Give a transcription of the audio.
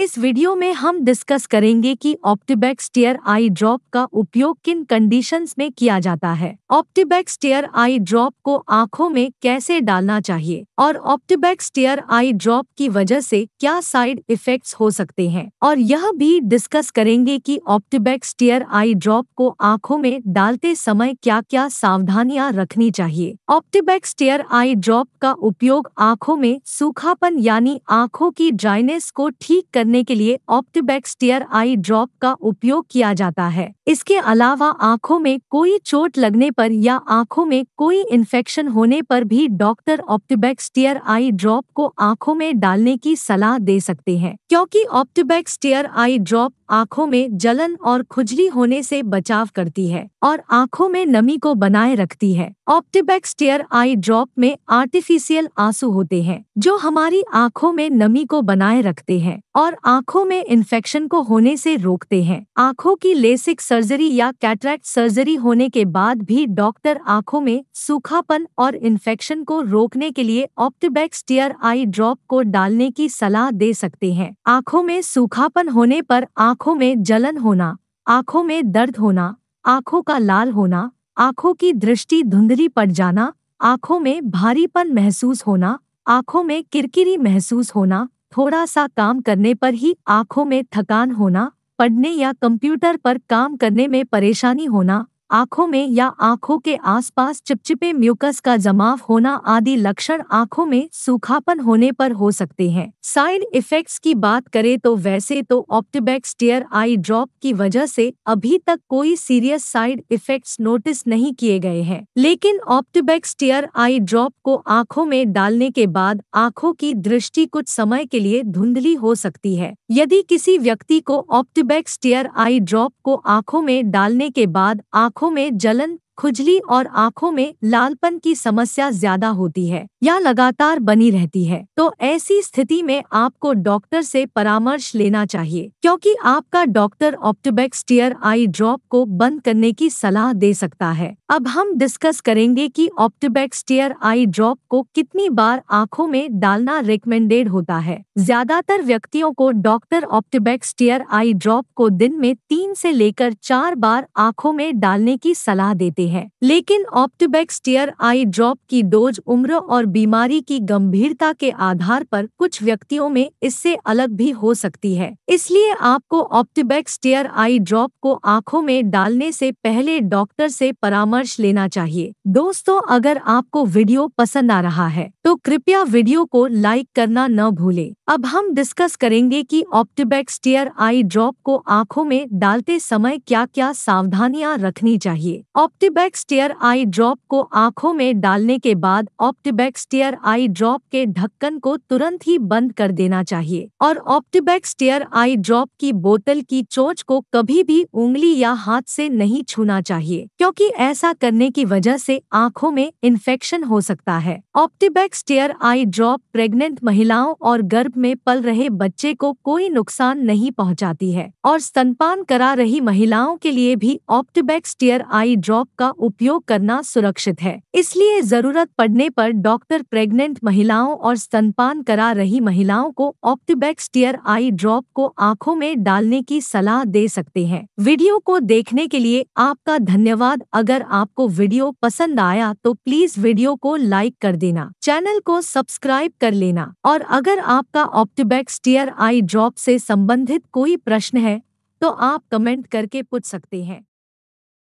इस वीडियो में हम डिस्कस करेंगे कि ऑप्टिबैक्स टीयर आई ड्रॉप का उपयोग किन कंडीशंस में किया जाता है ऑप्टिबैक्स टीयर आई ड्रॉप को आंखों में कैसे डालना चाहिए और ऑप्टिबैक्स टीयर आई ड्रॉप की वजह से क्या साइड इफेक्ट्स हो सकते हैं और यह भी डिस्कस करेंगे कि ऑप्टिबैक्स टीयर आई ड्रॉप को आंखों में डालते समय क्या क्या सावधानियां रखनी चाहिए ऑप्टिबैक्स टीयर आई ड्रॉप का उपयोग आंखों में सूखापन यानी आंखों की ड्राइनेस को ठीक करने करने के लिए ऑप्टिबेक्स टीयर आई ड्रॉप का उपयोग किया जाता है इसके अलावा आंखों में कोई चोट लगने पर या आंखों में कोई इन्फेक्शन होने पर भी doctor Optibex tear eye drop को आंखों में डालने की सलाह दे सकते हैं क्योंकि ऑप्टिबेक्स टीयर आई ड्रॉप आंखों में जलन और खुजली होने से बचाव करती है और आंखों में नमी को बनाए रखती है ऑप्टिबेक्स टीयर आई ड्रॉप में आर्टिफिशियल आंसू होते हैं जो हमारी आंखों में नमी को बनाए रखते हैं और आंखों में इन्फेक्शन को होने से रोकते हैं आंखों की लेसिक सर्जरी या कैटरैक्ट सर्जरी होने के बाद भी डॉक्टर आंखों में सूखापन और इन्फेक्शन को रोकने के लिए ऑप्टिबैक्स टीयर आई ड्रॉप को डालने की सलाह दे सकते हैं आंखों में सूखापन होने पर आंखों में जलन होना आंखों में दर्द होना आंखों का लाल होना आंखों की दृष्टि धुंधली पड़ जाना आंखों में भारीपन महसूस होना आंखों में किरकिरी महसूस होना थोड़ा सा काम करने पर ही आंखों में थकान होना पढ़ने या कंप्यूटर पर काम करने में परेशानी होना आंखों में या आंखों के आसपास चिपचिपे म्यूकस का जमाव होना आदि लक्षण आंखों में सूखापन होने पर हो सकते हैं साइड इफेक्ट्स की बात करें तो वैसे तो ऑप्टिबैक्स टीयर आई ड्रॉप की वजह से अभी तक कोई सीरियस साइड इफेक्ट्स नोटिस नहीं किए गए हैं लेकिन ऑप्टिबैक्स टीयर आई ड्रॉप को आंखों में डालने के बाद आंखों की दृष्टि कुछ समय के लिए धुंधली हो सकती है यदि किसी व्यक्ति को ऑप्टिबैक्स टियर आई ड्रॉप को आंखों में डालने के बाद आंखों आँखों में जलन खुजली और आंखों में लालपन की समस्या ज्यादा होती है या लगातार बनी रहती है तो ऐसी स्थिति में आपको डॉक्टर से परामर्श लेना चाहिए क्योंकि आपका doctor Optobex tear eye drop को बंद करने की सलाह दे सकता है अब हम डिस्कस करेंगे कि ऑप्टोबेक्स टीयर आई ड्रॉप को कितनी बार आँखों में डालना रिकमेंडेड होता है ज्यादातर व्यक्तियों को doctor Optobex tear eye drop को दिन में तीन से लेकर चार बार आँखों में डालने की सलाह देते हैं है लेकिन ऑप्टिबेक्स टीयर आई ड्रॉप की डोज उम्र और बीमारी की गंभीरता के आधार पर कुछ व्यक्तियों में इससे अलग भी हो सकती है इसलिए आपको ऑप्टिबेक्स टीयर आई ड्रॉप को आंखों में डालने से पहले डॉक्टर से परामर्श लेना चाहिए दोस्तों अगर आपको वीडियो पसंद आ रहा है तो कृपया वीडियो को लाइक करना न भूले अब हम डिस्कस करेंगे कि ऑप्टिबेक्स टीयर आई ड्रॉप को आंखों में डालते समय क्या क्या सावधानियां रखनी चाहिए ऑप्टिबेक्स ऑप्टिबैक्स टीयर आई ड्रॉप को आंखों में डालने के बाद ऑप्टिबैक्स टीयर आई ड्रॉप के ढक्कन को तुरंत ही बंद कर देना चाहिए और ऑप्टिबैक्स टीयर आई ड्रॉप की बोतल की चोच को कभी भी उंगली या हाथ से नहीं छूना चाहिए क्योंकि ऐसा करने की वजह से आंखों में इन्फेक्शन हो सकता है Optibax tear eye drop pregnant महिलाओं और गर्भ में पल रहे बच्चे को कोई नुकसान नहीं पहुंचाती है और स्तनपान करा रही महिलाओं के लिए भी ऑप्टिबैक्स टीयर आई ड्रॉप का उपयोग करना सुरक्षित है इसलिए जरूरत पड़ने पर डॉक्टर प्रेग्नेंट महिलाओं और स्तनपान करा रही महिलाओं को ऑप्टिबेक्स टीयर आई ड्रॉप को आंखों में डालने की सलाह दे सकते हैं वीडियो को देखने के लिए आपका धन्यवाद अगर आपको वीडियो पसंद आया तो प्लीज वीडियो को लाइक कर देना चैनल को सब्सक्राइब कर लेना और अगर आपका ऑप्टिबेक्स टीयर आई ड्रॉप से संबंधित कोई प्रश्न है तो आप कमेंट करके पूछ सकते हैं